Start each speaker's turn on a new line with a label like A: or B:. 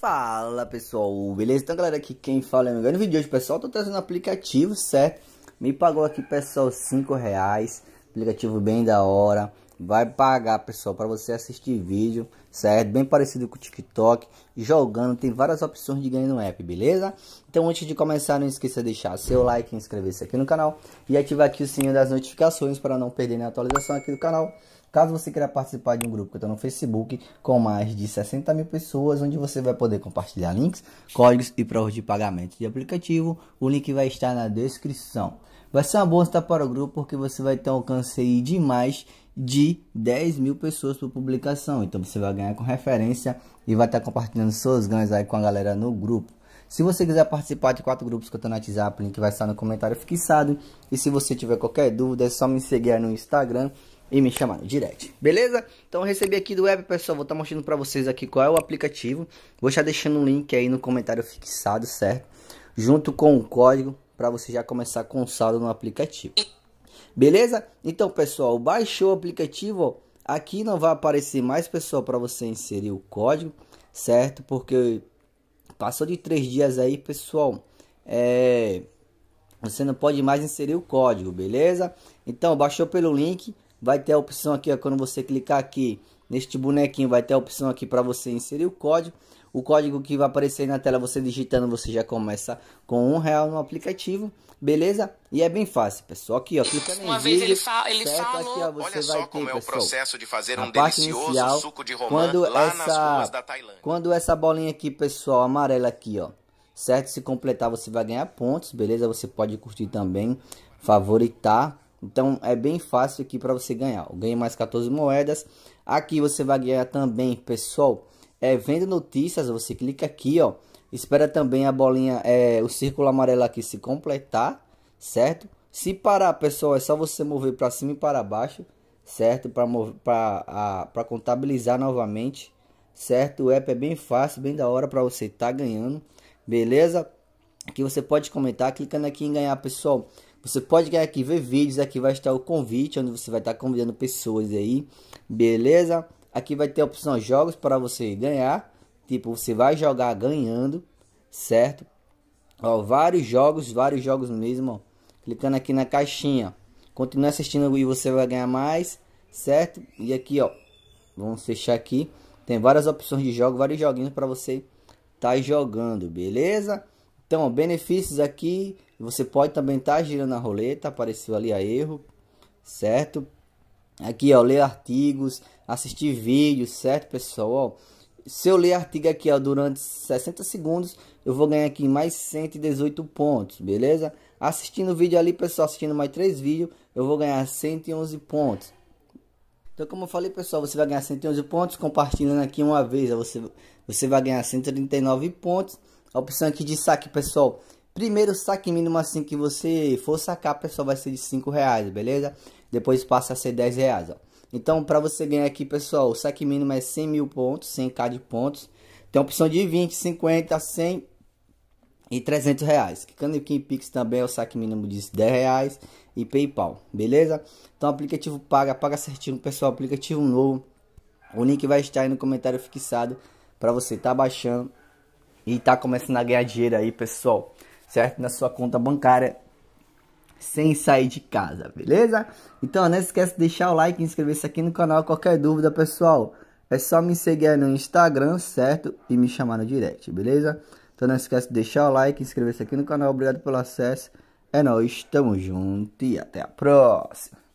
A: Fala pessoal, beleza? Então galera, aqui quem fala é meu no vídeo hoje pessoal, tô trazendo aplicativo, certo? Me pagou aqui pessoal 5 reais, aplicativo bem da hora, vai pagar, pessoal, para você assistir vídeo, certo? Bem parecido com o TikTok, jogando, tem várias opções de ganho no app, beleza? Então, antes de começar, não esqueça de deixar seu like, inscrever-se aqui no canal e ativar aqui o sininho das notificações para não perder a atualização aqui do canal. Caso você queira participar de um grupo que está no Facebook com mais de 60 mil pessoas, onde você vai poder compartilhar links, códigos e provas de pagamento de aplicativo, o link vai estar na descrição. Vai ser uma boa estar para o grupo porque você vai ter um alcance aí demais de 10 mil pessoas por publicação. Então você vai ganhar com referência e vai estar compartilhando seus ganhos aí com a galera no grupo. Se você quiser participar de quatro grupos que eu estou no WhatsApp, o link vai estar no comentário fixado. E se você tiver qualquer dúvida, é só me seguir aí no Instagram e me chamar no direct. Beleza? Então eu recebi aqui do web, pessoal. Vou estar tá mostrando para vocês aqui qual é o aplicativo. Vou estar deixando um link aí no comentário fixado, certo? Junto com o código para você já começar com saldo no aplicativo. Beleza? Então, pessoal, baixou o aplicativo. Aqui não vai aparecer mais, pessoal, para você inserir o código, certo? Porque passou de três dias aí, pessoal. É... Você não pode mais inserir o código, beleza? Então, baixou pelo link. Vai ter a opção aqui, ó, quando você clicar aqui neste bonequinho, vai ter a opção aqui para você inserir o código. O código que vai aparecer na tela, você digitando, você já começa com um real no aplicativo, beleza? E é bem fácil, pessoal. Aqui, ó, clica no Uma vídeo, vez ele, fa ele falou, aqui, ó, você olha só vai como ter, é o pessoal, processo de fazer um delicioso inicial, suco de romã quando essa, Quando essa bolinha aqui, pessoal, amarela aqui, ó, certo? Se completar, você vai ganhar pontos, beleza? Você pode curtir também, favoritar, então é bem fácil aqui para você ganhar. Eu mais 14 moedas. Aqui você vai ganhar também, pessoal, é, vendo notícias, você clica aqui, ó. Espera também a bolinha, é, o círculo amarelo aqui se completar, certo? Se parar, pessoal, é só você mover para cima e para baixo, certo? Para contabilizar novamente, certo? O app é bem fácil, bem da hora para você estar tá ganhando, beleza? Aqui você pode comentar, clicando aqui em ganhar, pessoal. Você pode ganhar aqui, ver vídeos, aqui vai estar o convite, onde você vai estar tá convidando pessoas aí, beleza? Aqui vai ter a opção jogos para você ganhar. Tipo, você vai jogar ganhando, certo? Ó, vários jogos, vários jogos mesmo. Ó. Clicando aqui na caixinha. Continue assistindo e você vai ganhar mais, certo? E aqui, ó. Vamos fechar aqui. Tem várias opções de jogo, vários joguinhos para você tá jogando, beleza? Então, ó, benefícios aqui. Você pode também estar tá girando a roleta. Apareceu ali a erro, certo? Aqui, ó, ler artigos, assistir vídeos, certo, pessoal? se eu ler artigo aqui, ó, durante 60 segundos, eu vou ganhar aqui mais 118 pontos, beleza? Assistindo o vídeo ali, pessoal, assistindo mais três vídeos, eu vou ganhar 111 pontos. Então, como eu falei, pessoal, você vai ganhar 111 pontos compartilhando aqui uma vez, você, você vai ganhar 139 pontos. A opção aqui de saque, pessoal, Primeiro saque mínimo assim que você for sacar, pessoal, vai ser de 5 reais, beleza? Depois passa a ser 10 reais, ó. Então, para você ganhar aqui, pessoal, o saque mínimo é 100 mil pontos, 100k de pontos. Tem opção de 20, 50, 100 e 300 reais. Canequim Pix também é o saque mínimo de 10 reais e PayPal, beleza? Então, aplicativo paga, paga certinho, pessoal, aplicativo novo. O link vai estar aí no comentário fixado para você tá baixando e tá começando a ganhar dinheiro aí, pessoal certo? Na sua conta bancária sem sair de casa, beleza? Então, não esquece de deixar o like e inscrever-se aqui no canal. Qualquer dúvida, pessoal, é só me seguir no Instagram, certo? E me chamar no direct, beleza? Então, não esquece de deixar o like e inscrever-se aqui no canal. Obrigado pelo acesso. É nóis, tamo junto e até a próxima.